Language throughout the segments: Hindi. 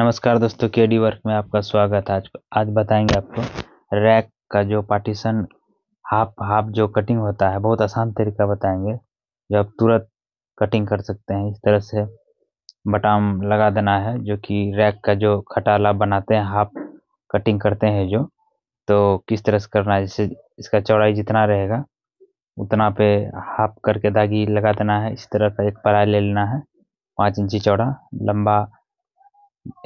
नमस्कार दोस्तों के डी वर्क में आपका स्वागत है आज आज बताएंगे आपको रैक का जो पार्टीशन हाफ हाफ जो कटिंग होता है बहुत आसान तरीका बताएंगे जो आप तुरंत कटिंग कर सकते हैं इस तरह से बटाम लगा देना है जो कि रैक का जो खटाला बनाते हैं हाफ कटिंग करते हैं जो तो किस तरह से करना है जैसे इसका चौड़ाई जितना रहेगा उतना पे हाफ करके दागी लगा देना है इस तरह का एक पराई ले लेना है पाँच इंची चौड़ा लंबा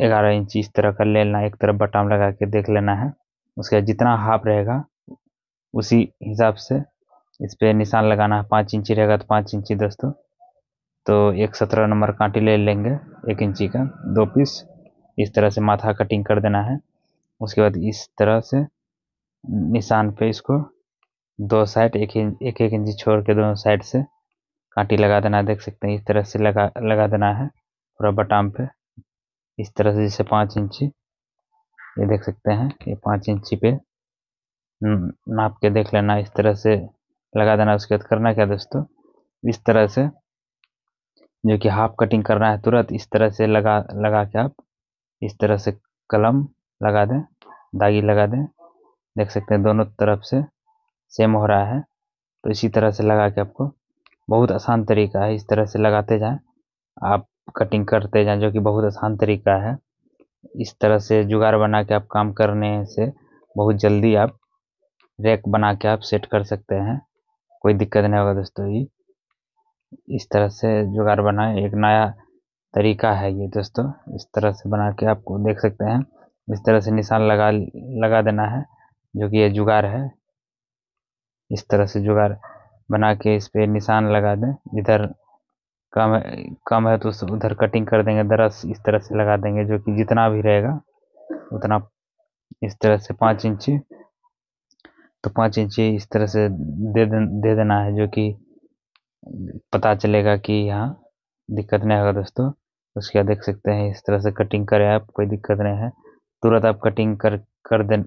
ग्यारह इंच इस तरह का ले लेना है एक तरफ बटाम लगा के देख लेना है उसके बाद जितना हाफ रहेगा उसी हिसाब से इस पर निशान लगाना है पाँच इंची रहेगा तो पाँच इंची दोस्तों तो एक सत्रह नंबर कांटी ले लेंगे एक इंची का दो पीस इस तरह से माथा कटिंग कर देना है उसके बाद इस तरह से निशान पे इसको दो साइड एक एक एक इंची छोड़ के दोनों साइड से कांटी लगा देना है देख सकते हैं इस तरह से लगा लगा देना है पूरा बटाम पे इस तरह से जैसे पाँच इंची ये देख सकते हैं ये पाँच इंची पे हम्म, नाप के देख लेना इस तरह से लगा देना उसके बाद करना क्या दोस्तों इस तरह से जो कि हाफ कटिंग करना है तुरंत इस तरह से लगा लगा के आप इस तरह से कलम लगा दें दागी लगा दें देख सकते हैं दोनों तरफ से सेम हो रहा है तो इसी तरह से लगा के आपको बहुत आसान तरीका है इस तरह से लगाते जाएं आप कटिंग करते जाए जो कि बहुत आसान तरीका है इस तरह से जुगाड़ बना के आप काम करने से बहुत जल्दी आप रैक बना के आप सेट कर सकते हैं कोई दिक्कत नहीं होगा दोस्तों ये इस तरह से जुगाड़ बनाए एक नया तरीका है ये दोस्तों इस तरह से बना के आपको देख सकते हैं इस तरह से निशान लगा लगा देना है जो कि ये जुगाड़ है इस तरह से जुगाड़ बना के इस पर निशान लगा दें इधर कम है कम है तो उधर कटिंग कर देंगे दरअस इस तरह से लगा देंगे जो कि जितना भी रहेगा उतना इस तरह से पाँच इंची तो पाँच इंची इस तरह से दे दे देना है जो कि पता चलेगा कि यहाँ दिक्कत नहीं होगा दोस्तों उसके बाद देख सकते हैं इस तरह से कटिंग करें आप कोई दिक्कत नहीं है तुरंत आप कटिंग कर कर दे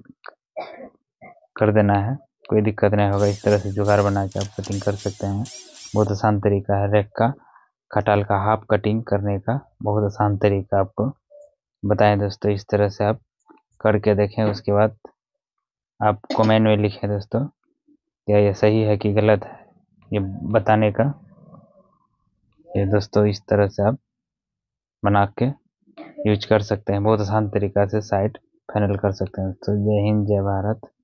कर देना है कोई दिक्कत नहीं होगा इस तरह से जुगाड़ बना के आप कटिंग कर सकते हैं बहुत आसान तरीका है रेक का खटाल का हाफ कटिंग करने का बहुत आसान तरीका आपको बताएं दोस्तों इस तरह से आप करके देखें उसके बाद आप कमेंट में लिखें दोस्तों क्या यह सही है कि गलत है ये बताने का ये दोस्तों इस तरह से आप बना के यूज कर सकते हैं बहुत आसान तरीका से साइट फाइनल कर सकते हैं दोस्तों जय हिंद जय भारत